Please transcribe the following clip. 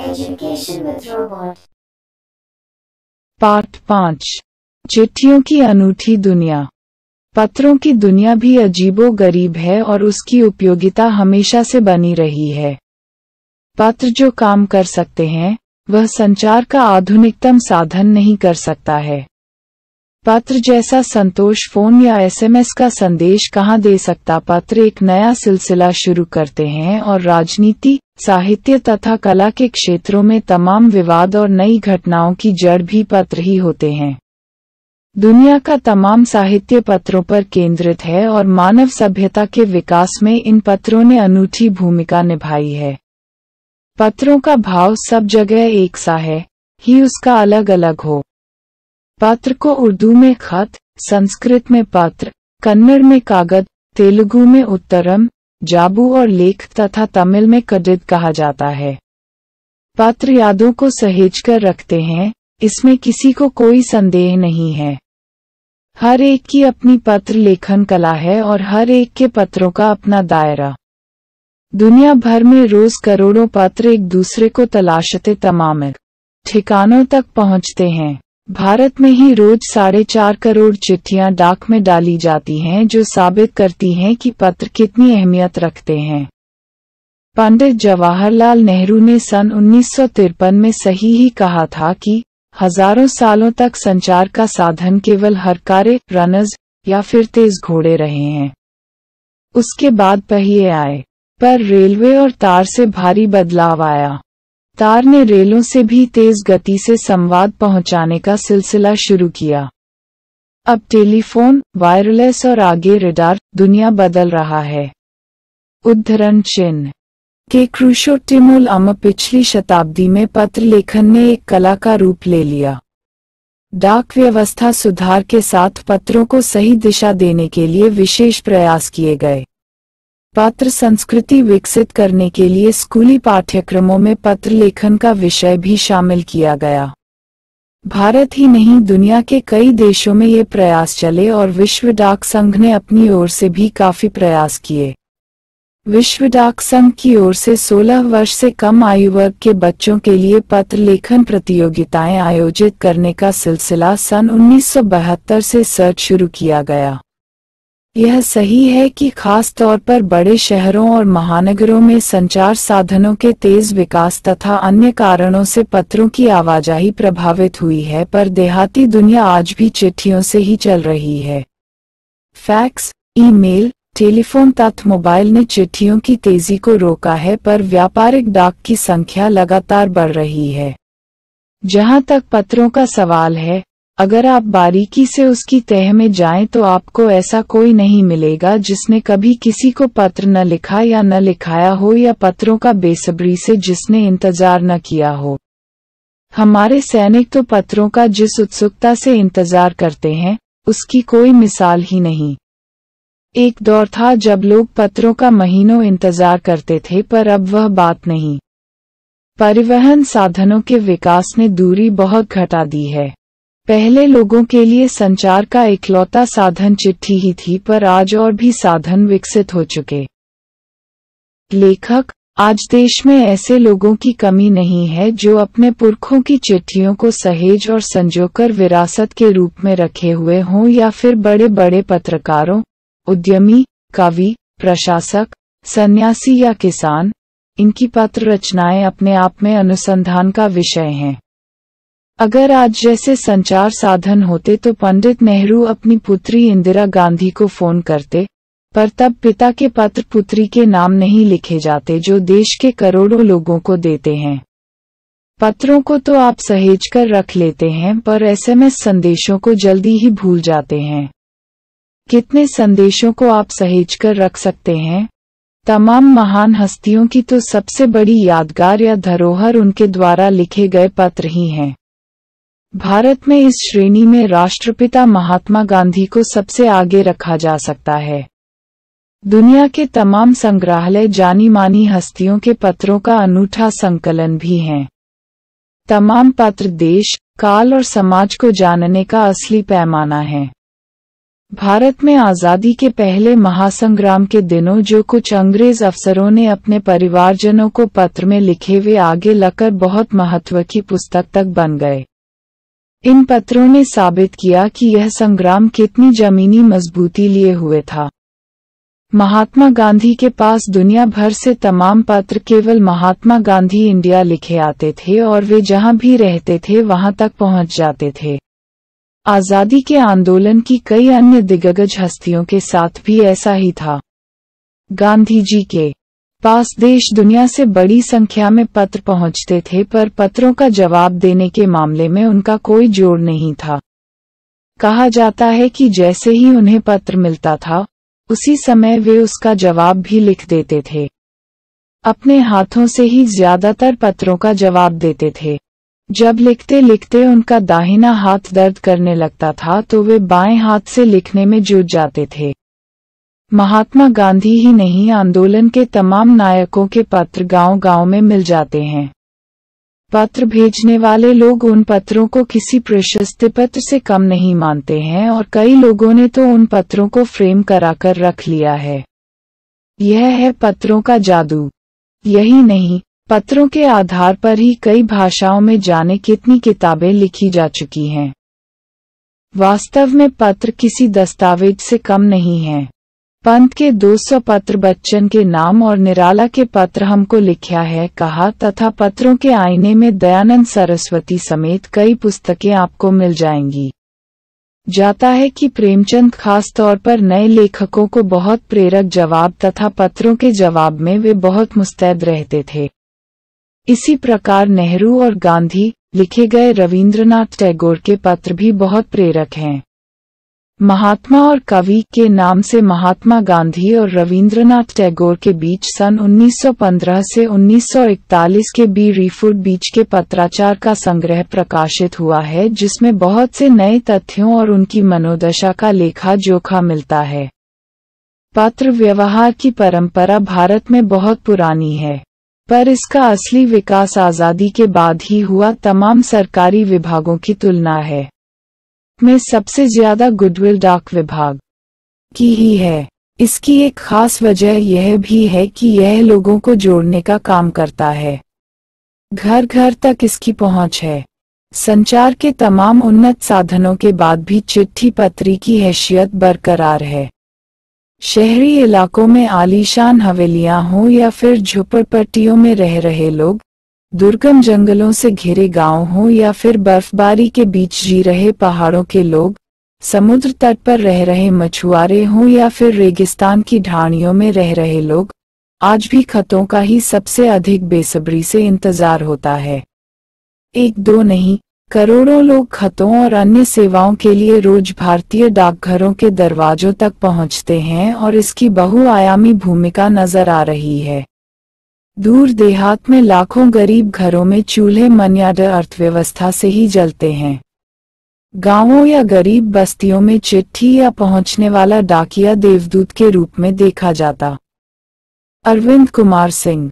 Education with robot part पाँच चिट्ठियों की अनूठी दुनिया पत्रों की दुनिया भी अजीबो गरीब है और उसकी उपयोगिता हमेशा से बनी रही है पत्र जो काम कर सकते हैं वह संचार का आधुनिकतम साधन नहीं कर सकता है पत्र जैसा संतोष फोन या एसएमएस का संदेश कहाँ दे सकता पत्र एक नया सिलसिला शुरू करते हैं और राजनीति साहित्य तथा कला के क्षेत्रों में तमाम विवाद और नई घटनाओं की जड़ भी पत्र ही होते हैं दुनिया का तमाम साहित्य पत्रों पर केंद्रित है और मानव सभ्यता के विकास में इन पत्रों ने अनूठी भूमिका निभाई है पत्रों का भाव सब जगह एक सा है ही उसका अलग अलग हो पात्र को उर्दू में खत संस्कृत में पात्र कन्नड़ में कागज तेलुगु में उत्तरम जाबू और लेख तथा तमिल में कडित कहा जाता है पात्र यादों को सहेज कर रखते हैं इसमें किसी को कोई संदेह नहीं है हर एक की अपनी पत्र लेखन कला है और हर एक के पत्रों का अपना दायरा दुनिया भर में रोज करोड़ों पत्र एक दूसरे को तलाशते तमाम ठिकानों तक पहुंचते हैं भारत में ही रोज साढ़े चार करोड़ चिट्ठियां डाक में डाली जाती हैं जो साबित करती हैं कि पत्र कितनी अहमियत रखते हैं पंडित जवाहरलाल नेहरू ने सन उन्नीस में सही ही कहा था कि हजारों सालों तक संचार का साधन केवल हरकारे रनज़ या फिर तेज घोड़े रहे हैं उसके बाद पहिए आए पर रेलवे और तार से भारी बदलाव आया तार ने रेलों से भी तेज गति से संवाद पहुंचाने का सिलसिला शुरू किया अब टेलीफोन वायरलेस और आगे रिडार दुनिया बदल रहा है उद्धरण चिन्ह के क्रूशो टिमुल अम पिछली शताब्दी में पत्र लेखन ने एक कला का रूप ले लिया डाक व्यवस्था सुधार के साथ पत्रों को सही दिशा देने के लिए विशेष प्रयास किए गए पत्र संस्कृति विकसित करने के लिए स्कूली पाठ्यक्रमों में पत्र लेखन का विषय भी शामिल किया गया भारत ही नहीं दुनिया के कई देशों में ये प्रयास चले और विश्व डाक संघ ने अपनी ओर से भी काफी प्रयास किए विश्व डाक संघ की ओर से 16 वर्ष से कम आयु वर्ग के बच्चों के लिए पत्र लेखन प्रतियोगिताएं आयोजित करने का सिलसिला सन 1972 से सर्च शुरू किया गया यह सही है कि खास तौर पर बड़े शहरों और महानगरों में संचार साधनों के तेज विकास तथा अन्य कारणों से पत्रों की आवाजाही प्रभावित हुई है पर देहाती दुनिया आज भी चिट्ठियों से ही चल रही है फैक्स ईमेल, टेलीफोन तथा मोबाइल ने चिट्ठियों की तेजी को रोका है पर व्यापारिक डाक की संख्या लगातार बढ़ रही है जहां तक पत्रों का सवाल है अगर आप बारीकी से उसकी तह में जाएं तो आपको ऐसा कोई नहीं मिलेगा जिसने कभी किसी को पत्र न लिखा या न लिखाया हो या पत्रों का बेसब्री से जिसने इंतजार न किया हो हमारे सैनिक तो पत्रों का जिस उत्सुकता से इंतजार करते हैं उसकी कोई मिसाल ही नहीं एक दौर था जब लोग पत्रों का महीनों इंतजार करते थे पर अब वह बात नहीं परिवहन साधनों के विकास ने दूरी बहुत घटा दी है पहले लोगों के लिए संचार का इकलौता साधन चिट्ठी ही थी पर आज और भी साधन विकसित हो चुके लेखक आज देश में ऐसे लोगों की कमी नहीं है जो अपने पुरखों की चिट्ठियों को सहेज और संजोकर विरासत के रूप में रखे हुए हों या फिर बड़े बड़े पत्रकारों उद्यमी कवि प्रशासक सन्यासी या किसान इनकी पत्र रचनाएं अपने आप में अनुसंधान का विषय हैं अगर आज जैसे संचार साधन होते तो पंडित नेहरू अपनी पुत्री इंदिरा गांधी को फोन करते पर तब पिता के पत्र पुत्री के नाम नहीं लिखे जाते जो देश के करोड़ों लोगों को देते हैं पत्रों को तो आप सहेज कर रख लेते हैं पर एसएमएस संदेशों को जल्दी ही भूल जाते हैं कितने संदेशों को आप सहेज कर रख सकते हैं तमाम महान हस्तियों की तो सबसे बड़ी यादगार या धरोहर उनके द्वारा लिखे गए पत्र ही हैं भारत में इस श्रेणी में राष्ट्रपिता महात्मा गांधी को सबसे आगे रखा जा सकता है दुनिया के तमाम संग्रहालय जानी मानी हस्तियों के पत्रों का अनूठा संकलन भी हैं। तमाम पत्र देश काल और समाज को जानने का असली पैमाना है भारत में आजादी के पहले महासंग्राम के दिनों जो कुछ अंग्रेज अफसरों ने अपने परिवारजनों को पत्र में लिखे हुए आगे लकर बहुत महत्व की पुस्तक तक बन गए इन पत्रों ने साबित किया कि यह संग्राम कितनी जमीनी मजबूती लिए हुए था महात्मा गांधी के पास दुनिया भर से तमाम पत्र केवल महात्मा गांधी इंडिया लिखे आते थे और वे जहां भी रहते थे वहां तक पहुंच जाते थे आजादी के आंदोलन की कई अन्य दिग्गज हस्तियों के साथ भी ऐसा ही था गांधी जी के पास देश दुनिया से बड़ी संख्या में पत्र पहुंचते थे पर पत्रों का जवाब देने के मामले में उनका कोई जोड़ नहीं था कहा जाता है कि जैसे ही उन्हें पत्र मिलता था उसी समय वे उसका जवाब भी लिख देते थे अपने हाथों से ही ज्यादातर पत्रों का जवाब देते थे जब लिखते लिखते उनका दाहिना हाथ दर्द करने लगता था तो वे बाएं हाथ से लिखने में जुट जाते थे महात्मा गांधी ही नहीं आंदोलन के तमाम नायकों के पत्र गांव गांव में मिल जाते हैं पत्र भेजने वाले लोग उन पत्रों को किसी प्रशस्ति पत्र से कम नहीं मानते हैं और कई लोगों ने तो उन पत्रों को फ्रेम कराकर रख लिया है यह है पत्रों का जादू यही नहीं पत्रों के आधार पर ही कई भाषाओं में जाने कितनी किताबें लिखी जा चुकी हैं वास्तव में पत्र किसी दस्तावेज से कम नहीं है पंत के 200 पत्र बच्चन के नाम और निराला के पत्र हमको लिखा है कहा तथा पत्रों के आईने में दयानंद सरस्वती समेत कई पुस्तकें आपको मिल जाएंगी जाता है कि प्रेमचंद खास तौर पर नए लेखकों को बहुत प्रेरक जवाब तथा पत्रों के जवाब में वे बहुत मुस्तैद रहते थे इसी प्रकार नेहरू और गांधी लिखे गए रविन्द्रनाथ टैगोर के पत्र भी बहुत प्रेरक हैं महात्मा और कवि के नाम से महात्मा गांधी और रविंद्रनाथ टैगोर के बीच सन 1915 से 1941 के बी रिफूड बीच के पत्राचार का संग्रह प्रकाशित हुआ है जिसमें बहुत से नए तथ्यों और उनकी मनोदशा का लेखा जोखा मिलता है पत्र व्यवहार की परंपरा भारत में बहुत पुरानी है पर इसका असली विकास आज़ादी के बाद ही हुआ तमाम सरकारी विभागों की तुलना है में सबसे ज्यादा गुडविल डाक विभाग की ही है इसकी एक खास वजह यह भी है कि यह लोगों को जोड़ने का काम करता है घर घर तक इसकी पहुंच है संचार के तमाम उन्नत साधनों के बाद भी चिट्ठी पत्री की हैसियत बरकरार है शहरी इलाकों में आलीशान हवेलियां हों या फिर झुपड़पट्टियों में रह रहे लोग दुर्गम जंगलों से घिरे गांव हों या फिर बर्फबारी के बीच जी रहे पहाड़ों के लोग समुद्र तट पर रह रहे मछुआरे हों या फिर रेगिस्तान की ढाणियों में रह रहे लोग आज भी खतों का ही सबसे अधिक बेसब्री से इंतजार होता है एक दो नहीं करोड़ों लोग खतों और अन्य सेवाओं के लिए रोज भारतीय डाकघरों के दरवाजों तक पहुंचते हैं और इसकी बहुआयामी भूमिका नजर आ रही है दूर देहात में लाखों गरीब घरों में चूल्हे मनियाडर अर्थव्यवस्था से ही जलते हैं गांवों या गरीब बस्तियों में चिट्ठी या पहुंचने वाला डाकिया देवदूत के रूप में देखा जाता अरविंद कुमार सिंह